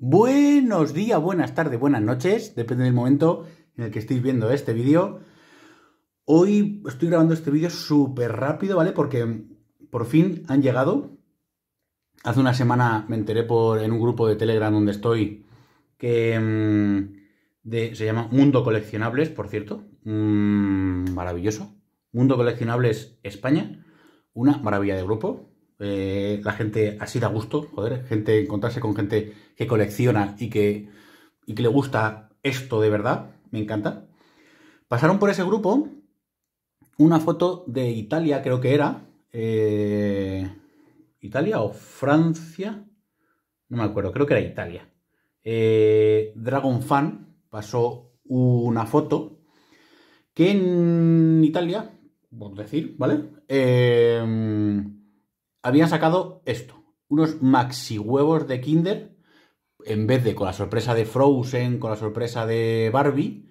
Buenos días, buenas tardes, buenas noches, depende del momento en el que estéis viendo este vídeo. Hoy estoy grabando este vídeo súper rápido, ¿vale? Porque por fin han llegado. Hace una semana me enteré por, en un grupo de Telegram donde estoy que mm, se llama Mundo Coleccionables, por cierto. Mm, maravilloso. Mundo Coleccionables España. Una maravilla de grupo. Eh, la gente así da gusto, joder, gente, encontrarse con gente que colecciona y que, le gusta esto de verdad, me encanta. Pasaron por ese grupo una foto de Italia, creo que era. Eh, ¿Italia o Francia? No me acuerdo, creo que era Italia. Eh, Dragon Fan pasó una foto que en Italia, por decir, ¿vale? habían sacado esto, unos maxi huevos de Kinder, en vez de con la sorpresa de Frozen, con la sorpresa de Barbie,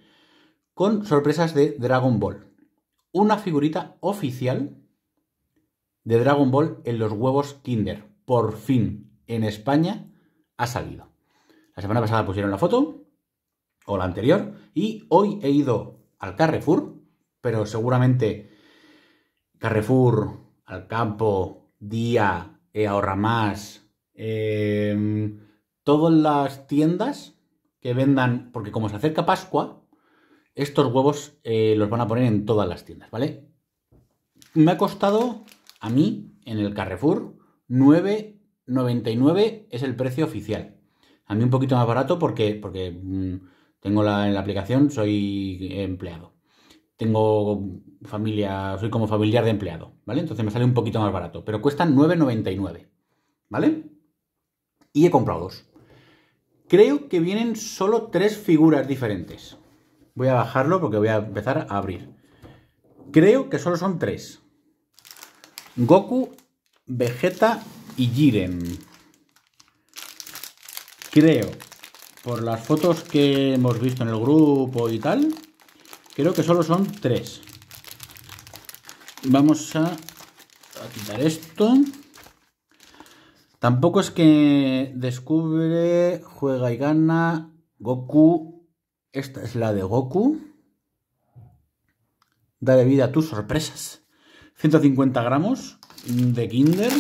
con sorpresas de Dragon Ball. Una figurita oficial de Dragon Ball en los huevos Kinder. Por fin, en España ha salido. La semana pasada pusieron la foto, o la anterior, y hoy he ido al Carrefour, pero seguramente Carrefour, al campo, Día, eh, Ahorra Más, em, todas las tiendas que vendan, porque como se acerca Pascua, estos huevos eh, los van a poner en todas las tiendas, ¿vale? Me ha costado a mí, en el Carrefour, 9,99 es el precio oficial. A mí un poquito más barato porque, porque mm, tengo la, en la aplicación, soy empleado tengo familia, soy como familiar de empleado, ¿vale? Entonces me sale un poquito más barato, pero cuestan 9,99, ¿vale? Y he comprado dos. Creo que vienen solo tres figuras diferentes. Voy a bajarlo porque voy a empezar a abrir. Creo que solo son tres. Goku, Vegeta y Jiren. Creo, por las fotos que hemos visto en el grupo y tal, Creo que solo son tres. Vamos a, quitar esto. Tampoco es que descubre, juega y gana. Goku. Esta es la de Goku. Da de vida a tus sorpresas. 150 gramos de Kinder.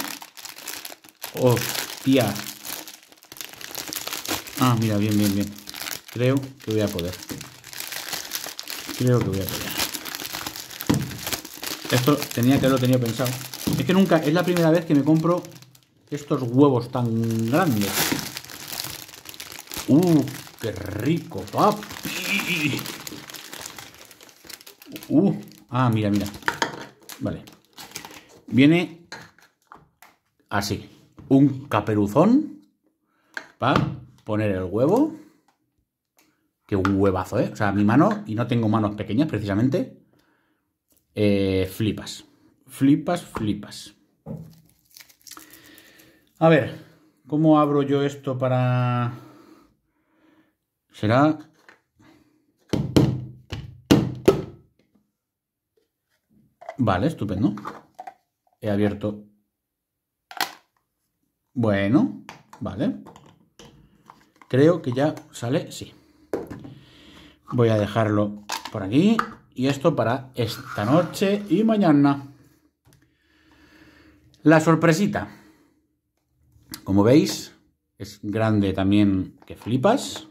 Hostia. Ah, mira, bien, bien, bien. Creo que voy a poder creo que voy a pegar. Esto tenía que haberlo tenía pensado. Es que nunca, es la primera vez que me compro estos huevos tan grandes. ¡Uh! ¡Qué rico, papi! ¡Uh! Ah, mira, mira. Vale. Viene así. Un caperuzón para poner el huevo. Qué huevazo, ¿eh? O sea, mi mano, y no tengo manos pequeñas precisamente, eh, flipas. Flipas, flipas. A ver, ¿cómo abro yo esto para...? Será... Vale, estupendo. He abierto... Bueno, vale. Creo que ya sale, sí voy a dejarlo por aquí. Y esto para esta noche y mañana. La sorpresita. Como veis, es grande también que flipas.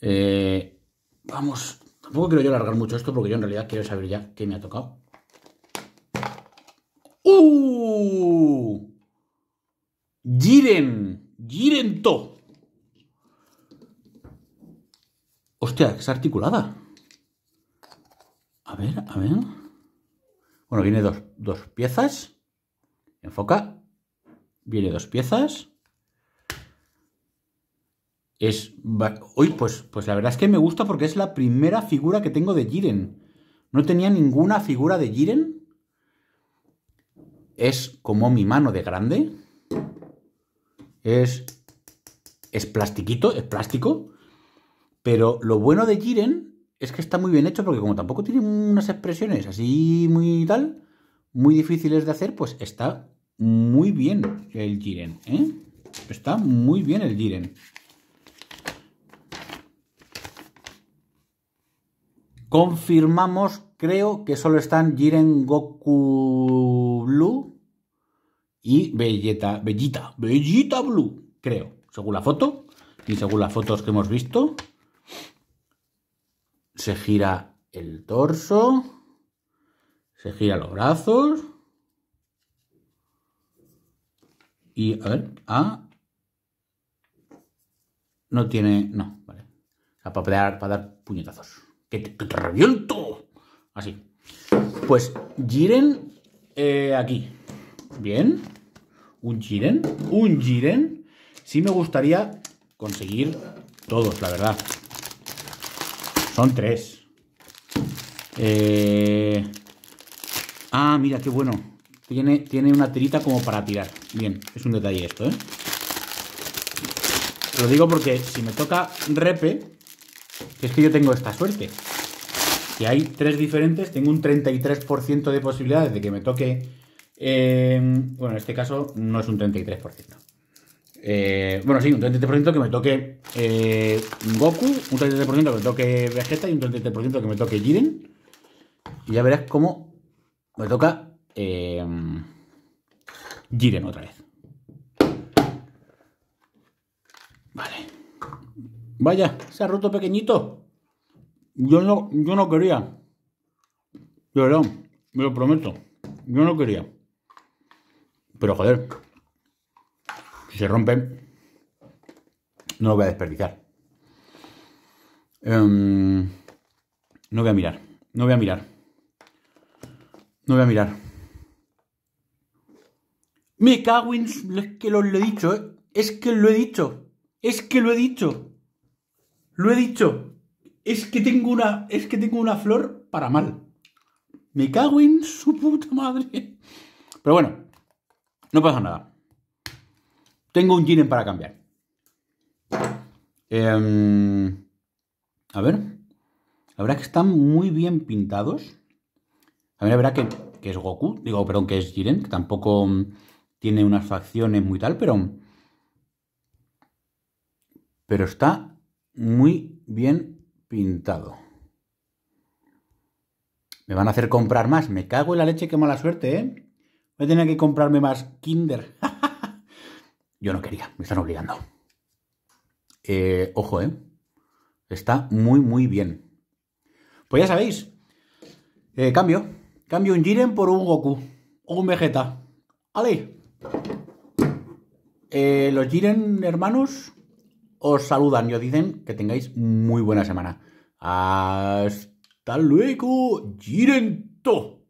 Eh, vamos, tampoco quiero yo alargar mucho esto porque yo en realidad quiero saber ya qué me ha tocado. ¡Uh! Giren, to Hostia, es articulada. A ver, a ver. Bueno, viene dos, piezas. Enfoca. Viene dos piezas. Es. Uy, pues, pues la verdad es que me gusta porque es la primera figura que tengo de Jiren. No tenía ninguna figura de Jiren. Es como mi mano de grande. Es. Es plastiquito, es plástico. Pero lo bueno de Jiren es que está muy bien hecho porque como tampoco tiene unas expresiones así muy tal, muy difíciles de hacer, pues está muy bien el Jiren. ¿eh? Está muy bien el Jiren. Confirmamos, creo que solo están Jiren Goku Blue y Belleta, Bellita, Bellita Blue, creo, según la foto y según las fotos que hemos visto se gira el torso, se gira los brazos y a ver, ah, no tiene, no, vale, para, para dar puñetazos, que te, reviento, así. Pues giren eh, aquí, bien, un giren, un giren, sí me gustaría conseguir todos, la verdad. Son tres. Eh, ah, mira, qué bueno. Tiene, tiene una tirita como para tirar. Bien, es un detalle esto, ¿eh? Lo digo porque si me toca repe, es que yo tengo esta suerte. Si hay tres diferentes, tengo un 33% de posibilidades de que me toque... Eh, bueno, en este caso no es un 33%. Eh, bueno, sí, un 33% que me toque eh, Goku, un 33% que me toque Vegeta y un 33% que me toque Jiren. Y ya verás cómo me toca eh, Jiren otra vez. Vale. Vaya, se ha roto pequeñito. Yo no, yo no quería. De verdad, me lo prometo. Yo no quería. Pero joder, se rompen, no lo voy a desperdiciar. Em, no voy a mirar, no voy a mirar. No voy a mirar. Me cago en... Es que lo, he dicho, ¿eh? Es que lo he dicho. Es que lo he dicho. Lo he dicho. Es que tengo una... Es que tengo una flor para mal. Me cago en su puta madre. Pero bueno, no pasa nada. Tengo un Jiren para cambiar. Em, a ver. La verdad que están muy bien pintados. A ver, la verdad que, que, es Goku, digo, perdón, que es Jiren, que tampoco mm, tiene unas facciones muy tal, pero. Pero está muy bien pintado. Me van a hacer comprar más. Me cago en la leche, qué mala suerte, ¿eh? Voy a tener que comprarme más Kinder. Yo no quería, me están obligando. Eh, ojo, ¿eh? Está muy, muy bien. Pues ya sabéis. Eh, cambio. Cambio un Jiren por un Goku. O un Vegeta. ¡Ale! Eh, los Jiren hermanos os saludan y os dicen que tengáis muy buena semana. Hasta luego, Jiren To.